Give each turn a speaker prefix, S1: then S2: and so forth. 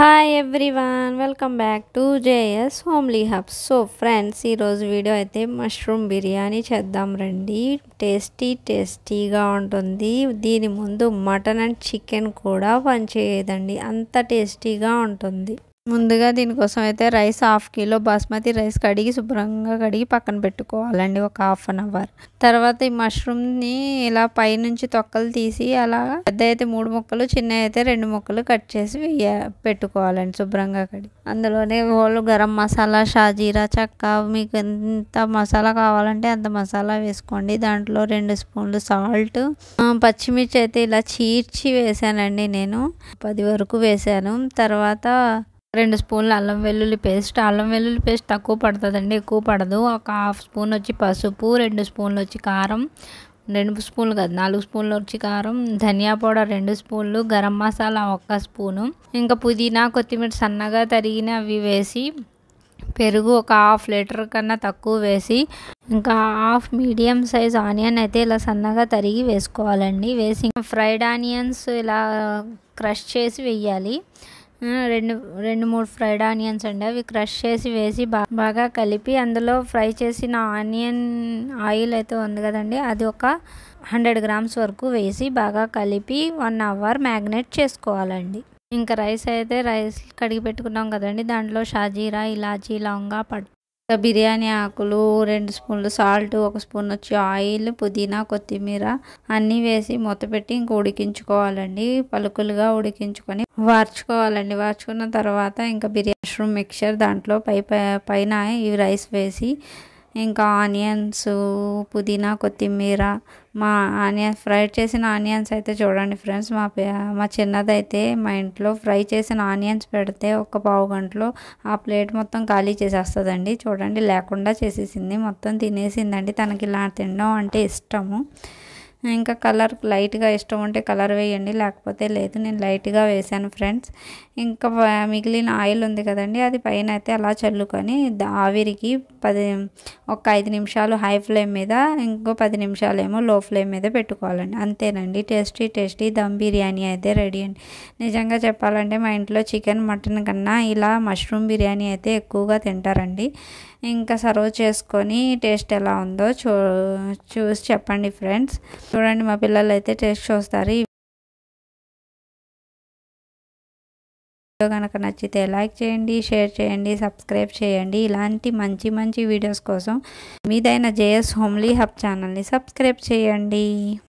S1: hi everyone welcome back to JS homely hubs so friends ఈరోజు video అయితే mushroom biryani చేద్దాం రండి టేస్టీ టేస్టీగా ఉంటుంది దీని ముందు మటన్ అండ్ చికెన్ కూడా పనిచేయదండి అంత టేస్టీగా ఉంటుంది ముందుగా దీనికోసం అయితే rice half kilo basmati rice కడిగి శుభ్రంగా కడిగి పక్కన పెట్టుకోవాలండి ఒక హాఫ్ అన్ అవర్ తర్వాత ఈ మష్రూమ్ని ఇలా పైనుంచి తొక్కలు తీసి అలా పెద్ద అయితే మూడు ముక్కలు చిన్న అయితే రెండు ముక్కలు కట్ చేసి పెట్టుకోవాలండి శుభ్రంగా కడిగి అందులోనే వాళ్ళు గరం మసాలా షాజీరా చక్క మీకు ఎంత మసాలా కావాలంటే అంత మసాలా వేసుకోండి దాంట్లో రెండు స్పూన్లు సాల్ట్ పచ్చిమిర్చి అయితే ఇలా చీర్చి వేసానండి నేను పది వరకు వేసాను తర్వాత రెండు స్పూన్లు అల్లం వెల్లుల్లి పేస్ట్ అల్లం వెల్లుల్లి పేస్ట్ తక్కువ పడుతుందండి ఎక్కువ పడదు ఒక హాఫ్ స్పూన్ వచ్చి పసుపు రెండు స్పూన్లు వచ్చి కారం రెండు స్పూన్లు కాదు నాలుగు స్పూన్లు వచ్చి కారం ధనియా పౌడర్ రెండు స్పూన్లు గరం మసాలా ఒక్క స్పూను ఇంకా పుదీనా కొత్తిమీర సన్నగా తరిగిన అవి వేసి పెరుగు ఒక హాఫ్ లీటర్ కన్నా తక్కువ వేసి ఇంకా హాఫ్ మీడియం సైజ్ ఆనియన్ అయితే ఇలా సన్నగా తరిగి వేసుకోవాలండి వేసి ఫ్రైడ్ ఆనియన్స్ ఇలా క్రష్ చేసి వెయ్యాలి రెండు రెండు మూడు ఫ్రైడ్ ఆనియన్స్ అండి అవి క్రష్ చేసి వేసి బాగా కలిపి అందులో ఫ్రై చేసిన ఆనియన్ ఆయిల్ అయితే ఉంది కదండి అది ఒక హండ్రెడ్ గ్రామ్స్ వరకు వేసి బాగా కలిపి వన్ అవర్ మ్యాగ్నేట్ చేసుకోవాలండి ఇంకా రైస్ అయితే రైస్ కడిగి పెట్టుకున్నాం కదండి దాంట్లో షాజీరా ఇలాచీ లవంగా పట్ బిర్యానీ ఆకులు రెండు స్పూన్లు సాల్ట్ ఒక స్పూన్ వచ్చి ఆయిల్ పుదీనా కొత్తిమీర అన్నీ వేసి పెట్టి ఇంక ఉడికించుకోవాలండి పలుకులుగా ఉడికించుకొని వార్చుకోవాలండి వార్చుకున్న తర్వాత ఇంకా బిర్యానీ మష్రూమ్ మిక్చర్ దాంట్లో పై పైన ఈ రైస్ వేసి ఇంకా ఆనియన్స్ పుదీనా కొత్తిమీర మా ఆనియన్ ఫ్రై చేసిన ఆనియన్స్ అయితే చూడండి ఫ్రెండ్స్ మా మా చిన్నదైతే మా ఇంట్లో ఫ్రై చేసిన ఆనియన్స్ పెడితే ఒక పావు గంటలో ఆ ప్లేట్ మొత్తం ఖాళీ చేసేస్తుందండి చూడండి లేకుండా చేసేసింది మొత్తం తినేసిందండి తనకి ఇలా తినడం అంటే ఇష్టము ఇంకా కలర్ లైట్గా ఇష్టం ఉంటే కలర్ వేయండి లేకపోతే లేదు నేను లైట్గా వేశాను ఫ్రెండ్స్ ఇంకా మిగిలిన ఆయిల్ ఉంది కదండి అది పైన అయితే అలా చల్లుకొని ఆవిరికి పది ఒక ఐదు నిమిషాలు హై ఫ్లేమ్ మీద ఇంకో పది నిమిషాలు ఏమో లో ఫ్లేమ్ మీద పెట్టుకోవాలండి అంతేనండి టేస్టీ టేస్టీ దమ్ బిర్యానీ అయితే రెడీ అండి నిజంగా చెప్పాలంటే మా ఇంట్లో చికెన్ మటన్ కన్నా ఇలా మష్రూమ్ బిర్యానీ అయితే ఎక్కువగా తింటారండి ఇంకా సర్వ్ చేసుకొని టేస్ట్ ఎలా ఉందో చూ చూసి చెప్పండి ఫ్రెండ్స్ చూడండి మా పిల్లలు అయితే టేస్ట్ చూస్తారు వీడియో కనుక నచ్చితే లైక్ చేయండి షేర్ చేయండి సబ్స్క్రైబ్ చేయండి ఇలాంటి మంచి మంచి వీడియోస్ కోసం మీదైన జేఎస్ హోమ్లీ హబ్ ఛానల్ని సబ్స్క్రైబ్ చేయండి